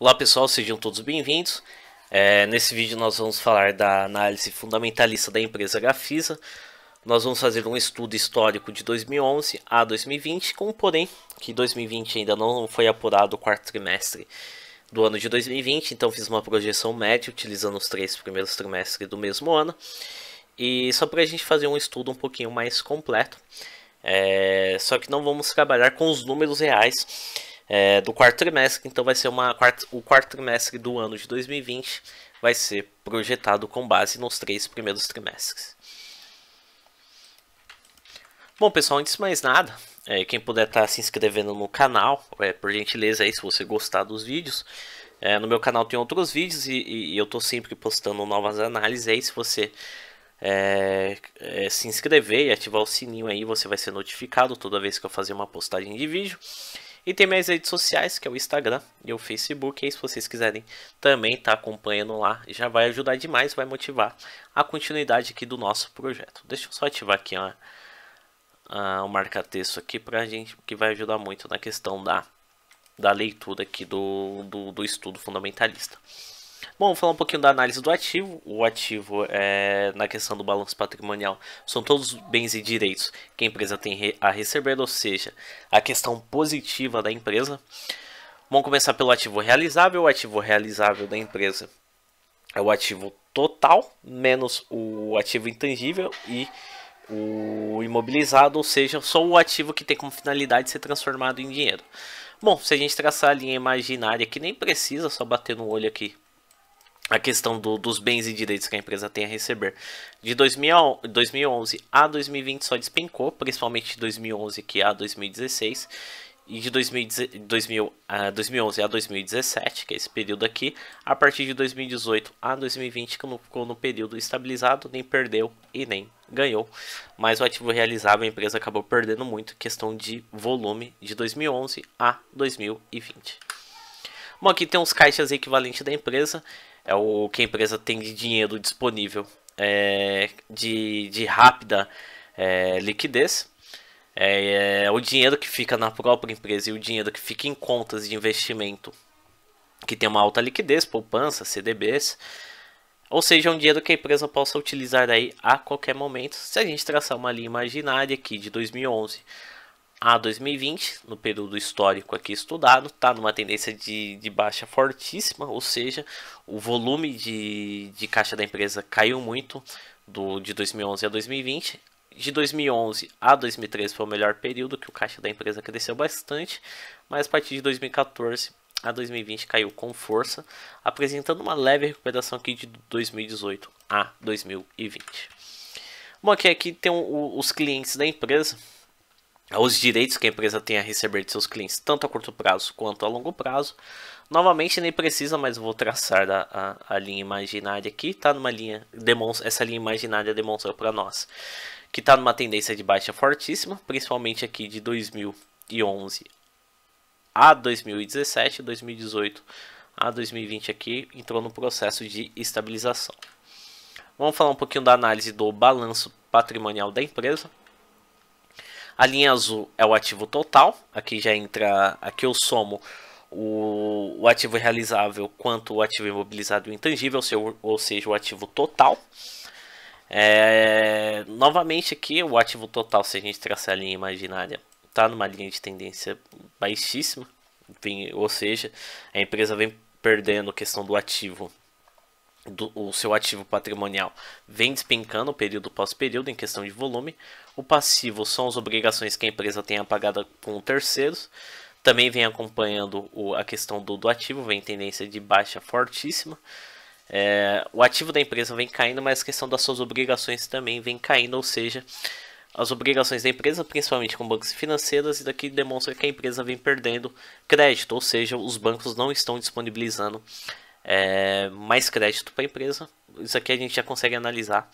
Olá pessoal, sejam todos bem-vindos. É, nesse vídeo nós vamos falar da análise fundamentalista da empresa Grafisa. Nós vamos fazer um estudo histórico de 2011 a 2020, com porém que 2020 ainda não foi apurado o quarto trimestre do ano de 2020, então fiz uma projeção média utilizando os três primeiros trimestres do mesmo ano. E só para a gente fazer um estudo um pouquinho mais completo. É, só que não vamos trabalhar com os números reais é, do quarto trimestre. Então vai ser uma, o quarto trimestre do ano de 2020 vai ser projetado com base nos três primeiros trimestres. Bom pessoal, antes de mais nada, é, quem puder estar tá se inscrevendo no canal, é, por gentileza aí, se você gostar dos vídeos. É, no meu canal tem outros vídeos e, e, e eu estou sempre postando novas análises aí, se você é, é, se inscrever e ativar o sininho aí, você vai ser notificado toda vez que eu fazer uma postagem de vídeo. E tem minhas redes sociais, que é o Instagram e o Facebook. E aí, se vocês quiserem também estar tá acompanhando lá, já vai ajudar demais, vai motivar a continuidade aqui do nosso projeto. Deixa eu só ativar aqui ó, o marca-texto aqui pra gente, que vai ajudar muito na questão da, da leitura aqui do, do, do estudo fundamentalista. Bom, vou falar um pouquinho da análise do ativo. O ativo, é, na questão do balanço patrimonial, são todos bens e direitos que a empresa tem a receber, ou seja, a questão positiva da empresa. Vamos começar pelo ativo realizável. O ativo realizável da empresa é o ativo total menos o ativo intangível e o imobilizado, ou seja, só o ativo que tem como finalidade ser transformado em dinheiro. Bom, se a gente traçar a linha imaginária, que nem precisa, só bater no olho aqui a questão do, dos bens e direitos que a empresa tem a receber. De 2000, 2011 a 2020 só despencou, principalmente de 2011 que a 2016. E de 2000, 2011 a 2017, que é esse período aqui, a partir de 2018 a 2020, que ficou no período estabilizado, nem perdeu e nem ganhou. Mas o ativo realizável, a empresa acabou perdendo muito, questão de volume, de 2011 a 2020. Bom, aqui tem uns caixas equivalentes da empresa é o que a empresa tem de dinheiro disponível é, de, de rápida é, liquidez. É, é, o dinheiro que fica na própria empresa e o dinheiro que fica em contas de investimento que tem uma alta liquidez, poupança, CDBs, ou seja, é um dinheiro que a empresa possa utilizar aí a qualquer momento, se a gente traçar uma linha imaginária aqui de 2011 a 2020, no período histórico aqui estudado, está numa tendência de, de, baixa fortíssima, ou seja, o volume de, de caixa da empresa caiu muito do, de 2011 a 2020. De 2011 a 2013 foi o melhor período, que o caixa da empresa cresceu bastante, mas a partir de 2014 a 2020 caiu com força, apresentando uma leve recuperação aqui de 2018 a 2020. Bom, aqui, aqui tem um, os clientes da empresa, os direitos que a empresa tem a receber de seus clientes, tanto a curto prazo quanto a longo prazo. Novamente, nem precisa, mas vou traçar a, a, a linha imaginária aqui. Tá numa linha, demonstra, essa linha imaginária demonstra para nós que está numa tendência de baixa fortíssima, principalmente aqui de 2011 a 2017, 2018 a 2020 aqui entrou no processo de estabilização. Vamos falar um pouquinho da análise do balanço patrimonial da empresa. A linha azul é o ativo total, aqui já entra, aqui eu somo o, o ativo realizável quanto o ativo imobilizado e intangível, seu, ou seja, o ativo total. É, novamente aqui, o ativo total, se a gente traçar a linha imaginária, está numa linha de tendência baixíssima, ou seja, a empresa vem perdendo questão do ativo do, o seu ativo patrimonial vem despencando período após período em questão de volume. O passivo são as obrigações que a empresa tem apagada com terceiros. Também vem acompanhando o, a questão do, do ativo, vem tendência de baixa fortíssima. É, o ativo da empresa vem caindo, mas a questão das suas obrigações também vem caindo, ou seja, as obrigações da empresa, principalmente com bancos e financeiras, e daqui demonstra que a empresa vem perdendo crédito, ou seja, os bancos não estão disponibilizando é, mais crédito para a empresa. Isso aqui a gente já consegue analisar,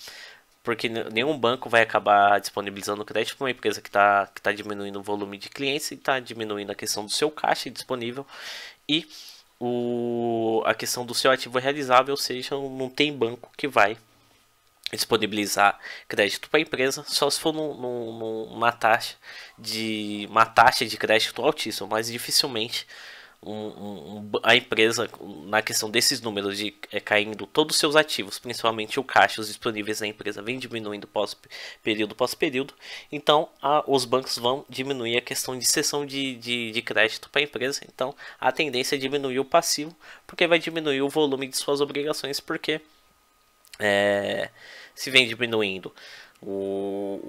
porque nenhum banco vai acabar disponibilizando crédito para uma empresa que está que tá diminuindo o volume de clientes e está diminuindo a questão do seu caixa disponível e o, a questão do seu ativo realizável, ou seja, não tem banco que vai disponibilizar crédito para a empresa, só se for num, num, numa taxa de uma taxa de crédito altíssima, mas dificilmente um, um, a empresa na questão desses números de é, caindo todos os seus ativos, principalmente o caixa, os disponíveis da empresa vem diminuindo pós período pós período, então a, os bancos vão diminuir a questão de cessão de, de, de crédito para a empresa, então a tendência é diminuir o passivo, porque vai diminuir o volume de suas obrigações, porque é, se vem diminuindo. O,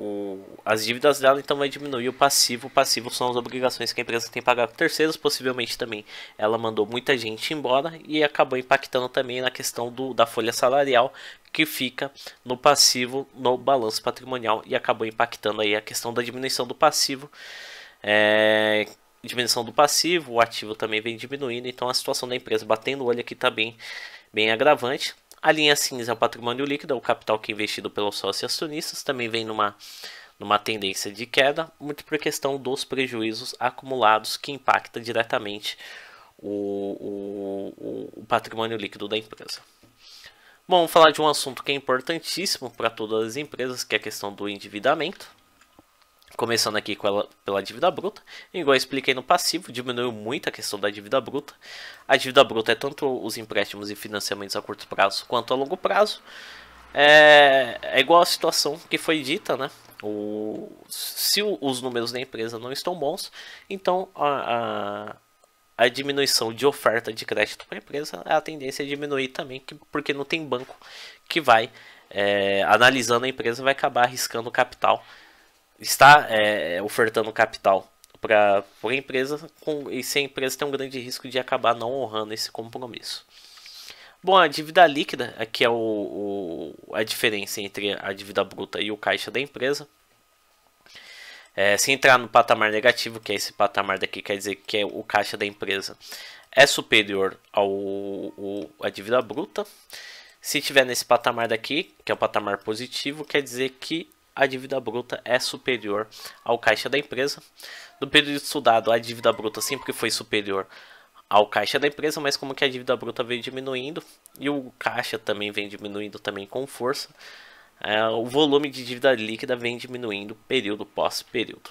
o, as dívidas dela então vai diminuir o passivo. O passivo são as obrigações que a empresa tem que pagar para terceiros. Possivelmente também ela mandou muita gente embora e acabou impactando também na questão do, da folha salarial que fica no passivo no balanço patrimonial e acabou impactando aí a questão da diminuição do passivo. É, diminuição do passivo, o ativo também vem diminuindo, então a situação da empresa batendo o olho aqui está bem, bem agravante. A linha cinza é o patrimônio líquido, é o capital que é investido pelos sócios acionistas, também vem numa, numa tendência de queda, muito por questão dos prejuízos acumulados que impacta diretamente o, o, o patrimônio líquido da empresa. Bom, vamos falar de um assunto que é importantíssimo para todas as empresas, que é a questão do endividamento. Começando aqui ela, pela dívida bruta, igual eu expliquei no passivo, diminuiu muito a questão da dívida bruta. A dívida bruta é tanto os empréstimos e financiamentos a curto prazo quanto a longo prazo. É, é igual a situação que foi dita, né? O, se o, os números da empresa não estão bons, então a, a, a diminuição de oferta de crédito para a empresa, é a tendência a é diminuir também, que, porque não tem banco que vai, é, analisando a empresa, vai acabar arriscando o capital está é, ofertando capital para a empresa com, e se a empresa tem um grande risco de acabar não honrando esse compromisso. Bom, a dívida líquida, aqui é o, o a diferença entre a dívida bruta e o caixa da empresa. É, se entrar no patamar negativo, que é esse patamar daqui, quer dizer que é o caixa da empresa é superior à ao a dívida bruta. Se tiver nesse patamar daqui, que é o patamar positivo, quer dizer que a dívida bruta é superior ao caixa da empresa. No período estudado, a dívida bruta sempre foi superior ao caixa da empresa, mas como que a dívida bruta vem diminuindo e o caixa também vem diminuindo também com força, é, o volume de dívida líquida vem diminuindo período pós período.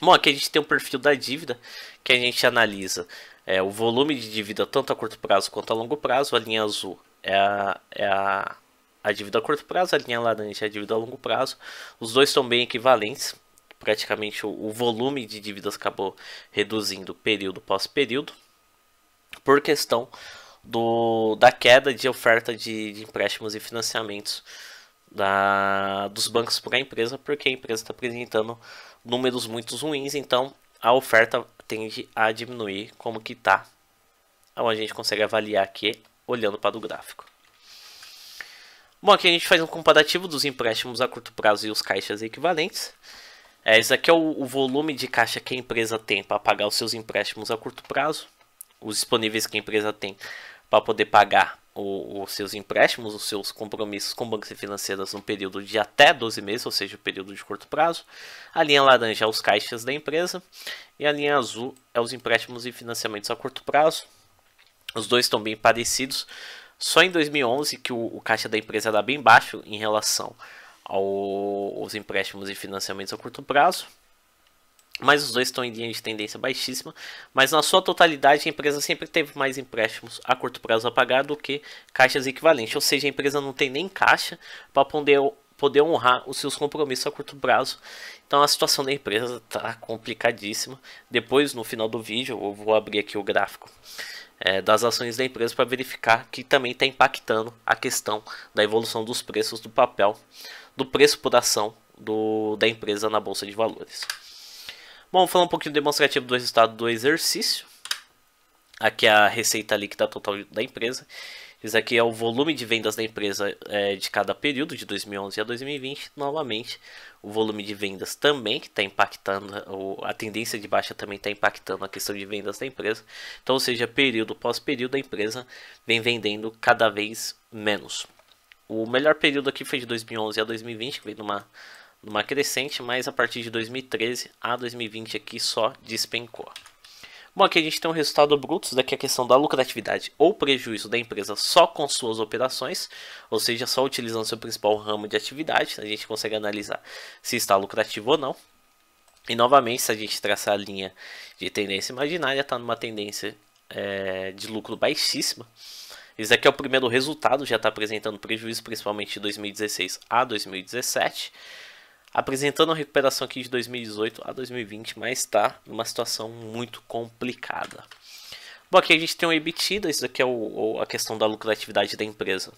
Bom, aqui a gente tem um perfil da dívida que a gente analisa é, o volume de dívida tanto a curto prazo quanto a longo prazo. A linha azul é a, é a a dívida a curto prazo, a linha laranja é a dívida a longo prazo. Os dois estão bem equivalentes. Praticamente o, o volume de dívidas acabou reduzindo período pós período por questão do, da queda de oferta de, de empréstimos e financiamentos da, dos bancos para a empresa, porque a empresa está apresentando números muito ruins, então a oferta tende a diminuir como que está. Então a gente consegue avaliar aqui olhando para o gráfico. Bom, aqui a gente faz um comparativo dos empréstimos a curto prazo e os caixas equivalentes. É, esse aqui é o, o volume de caixa que a empresa tem para pagar os seus empréstimos a curto prazo, os disponíveis que a empresa tem para poder pagar os seus empréstimos, os seus compromissos com bancos e financeiras no período de até 12 meses, ou seja, o período de curto prazo. A linha laranja é os caixas da empresa e a linha azul é os empréstimos e financiamentos a curto prazo. Os dois estão bem parecidos, só em 2011 que o, o caixa da empresa era bem baixo em relação aos empréstimos e financiamentos a curto prazo. Mas os dois estão em linha de tendência baixíssima. Mas na sua totalidade, a empresa sempre teve mais empréstimos a curto prazo a pagar do que caixas equivalentes. Ou seja, a empresa não tem nem caixa para poder, poder honrar os seus compromissos a curto prazo. Então a situação da empresa está complicadíssima. Depois, no final do vídeo, eu vou abrir aqui o gráfico é, das ações da empresa para verificar que também está impactando a questão da evolução dos preços do papel, do preço por ação do, da empresa na bolsa de valores. Bom, falar um pouquinho do demonstrativo do resultado do exercício. Aqui é a receita líquida total da empresa isso aqui é o volume de vendas da empresa é, de cada período, de 2011 a 2020. Novamente, o volume de vendas também que está impactando, a tendência de baixa também está impactando a questão de vendas da empresa. Então, ou seja, período pós período, a empresa vem vendendo cada vez menos. O melhor período aqui foi de 2011 a 2020, que vem numa, numa crescente, mas a partir de 2013 a 2020 aqui só despencou. Bom, aqui a gente tem um resultado bruto, isso daqui é a questão da lucratividade ou prejuízo da empresa só com suas operações, ou seja, só utilizando seu principal ramo de atividade, a gente consegue analisar se está lucrativo ou não. E novamente, se a gente traçar a linha de tendência imaginária, está numa tendência é, de lucro baixíssima. Esse aqui é o primeiro resultado, já está apresentando prejuízo, principalmente de 2016 a 2017 apresentando a recuperação aqui de 2018 a 2020, mas está numa situação muito complicada. Bom, aqui a gente tem o EBITDA, isso aqui é o, a questão da lucratividade da empresa.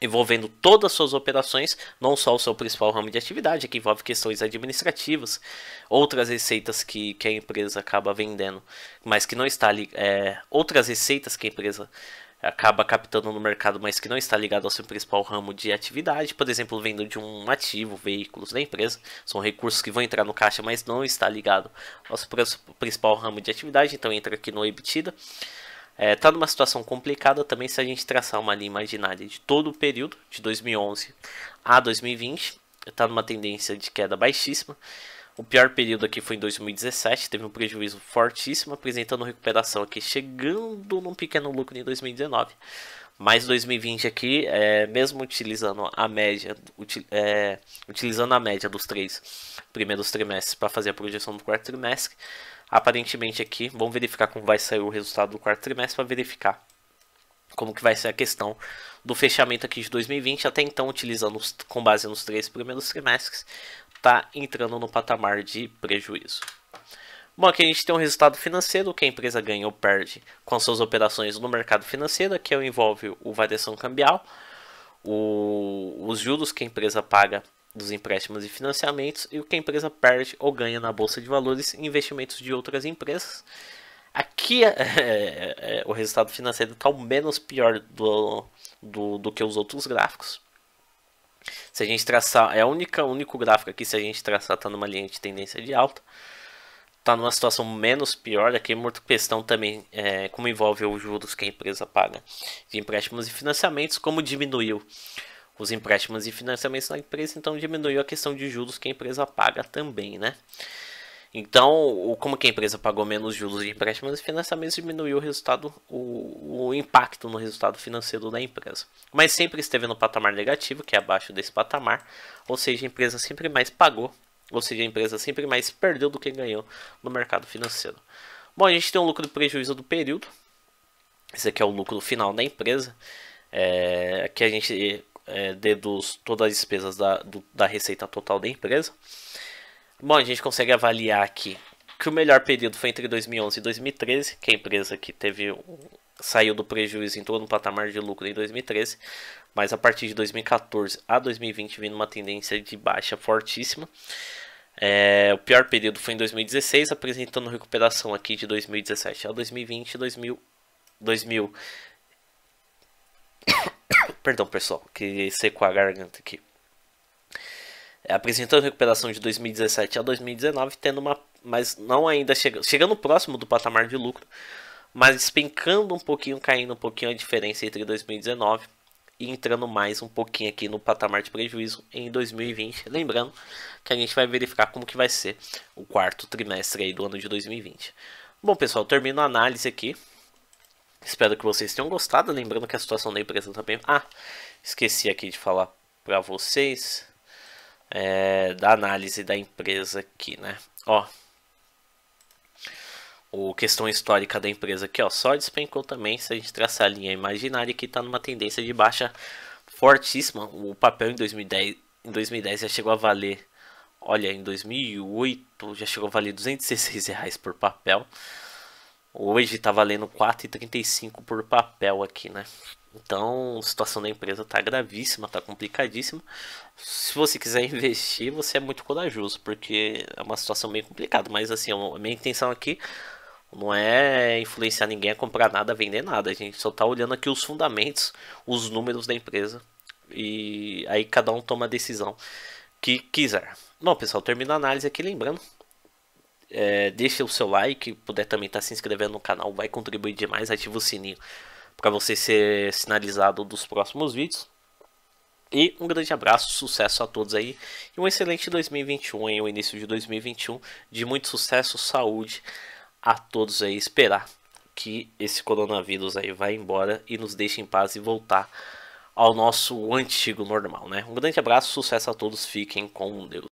Envolvendo todas as suas operações, não só o seu principal ramo de atividade, que envolve questões administrativas, outras receitas que, que a empresa acaba vendendo, mas que não está ali. É, outras receitas que a empresa acaba captando no mercado, mas que não está ligado ao seu principal ramo de atividade, por exemplo, venda de um ativo, veículos da empresa, são recursos que vão entrar no caixa, mas não está ligado ao seu principal ramo de atividade, então entra aqui no EBITDA. Está é, tá numa situação complicada também se a gente traçar uma linha imaginária de todo o período, de 2011 a 2020, está numa tendência de queda baixíssima, o pior período aqui foi em 2017, teve um prejuízo fortíssimo, apresentando recuperação aqui, chegando num pequeno lucro em 2019. Mas 2020 aqui, é, mesmo utilizando a média, util, é, utilizando a média dos três primeiros trimestres para fazer a projeção do quarto trimestre, aparentemente aqui, vamos verificar como vai sair o resultado do quarto trimestre para verificar como que vai ser a questão do fechamento aqui de 2020 até então utilizando os, com base nos três primeiros trimestres está entrando no patamar de prejuízo. Bom, aqui a gente tem um resultado financeiro que a empresa ganha ou perde com suas operações no mercado financeiro, que é envolve o variação cambial, o, os juros que a empresa paga dos empréstimos e financiamentos e o que a empresa perde ou ganha na bolsa de valores e investimentos de outras empresas. Aqui é, é, é, o resultado financeiro está o menos pior do, do, do que os outros gráficos. Se a gente traçar, é a única único gráfico aqui, se a gente traçar, está numa linha de tendência de alta. está numa situação menos pior, aqui é muito questão também é, como envolve os juros que a empresa paga de empréstimos e financiamentos, como diminuiu os empréstimos e financiamentos na empresa, então diminuiu a questão de juros que a empresa paga também, né? Então, como que a empresa pagou menos juros de empréstimos o financiamento diminuiu o resultado, o, o, impacto no resultado financeiro da empresa. Mas sempre esteve no patamar negativo, que é abaixo desse patamar, ou seja, a empresa sempre mais pagou, ou seja, a empresa sempre mais perdeu do que ganhou no mercado financeiro. Bom, a gente tem o um lucro de prejuízo do período. Esse aqui é o lucro final da empresa. É, aqui a gente é, deduz todas as despesas da, do, da receita total da empresa. Bom, a gente consegue avaliar aqui que o melhor período foi entre 2011 e 2013, que é a empresa que teve saiu do prejuízo em todo um patamar de lucro em 2013, mas a partir de 2014 a 2020 vindo uma tendência de baixa fortíssima. É, o pior período foi em 2016, apresentando recuperação aqui de 2017 a 2020 2000, 2000. Perdão, pessoal, que secou a garganta aqui apresentando recuperação de 2017 a 2019, tendo uma, mas não ainda chegando, chegando próximo do patamar de lucro, mas despencando um pouquinho, caindo um pouquinho a diferença entre 2019 e entrando mais um pouquinho aqui no patamar de prejuízo em 2020, lembrando que a gente vai verificar como que vai ser o quarto trimestre aí do ano de 2020. Bom, pessoal, termino a análise aqui. Espero que vocês tenham gostado, lembrando que a situação da empresa também... Ah, esqueci aqui de falar para vocês é, da análise da empresa aqui, né? Ó, o questão histórica da empresa aqui, ó, só despencou também se a gente traçar a linha imaginária que tá numa tendência de baixa fortíssima. O papel em 2010, em 2010 já chegou a valer, olha, em 2008 já chegou a valer 206 reais por papel. Hoje tá valendo 4,35 por papel aqui, né? Então, a situação da empresa está gravíssima, está complicadíssima. Se você quiser investir, você é muito corajoso, porque é uma situação meio complicada. Mas, assim, a minha intenção aqui não é influenciar ninguém a comprar nada, a vender nada. A gente só está olhando aqui os fundamentos, os números da empresa. E aí cada um toma a decisão que quiser. Bom, pessoal, termino a análise aqui lembrando. É, deixa o seu like, puder também estar tá se inscrevendo no canal, vai contribuir demais, ativa o sininho para você ser sinalizado dos próximos vídeos. E um grande abraço, sucesso a todos aí e um excelente 2021 o início de 2021 de muito sucesso, saúde a todos aí. Esperar que esse coronavírus aí vá embora e nos deixe em paz e voltar ao nosso antigo normal, né? Um grande abraço, sucesso a todos, fiquem com Deus.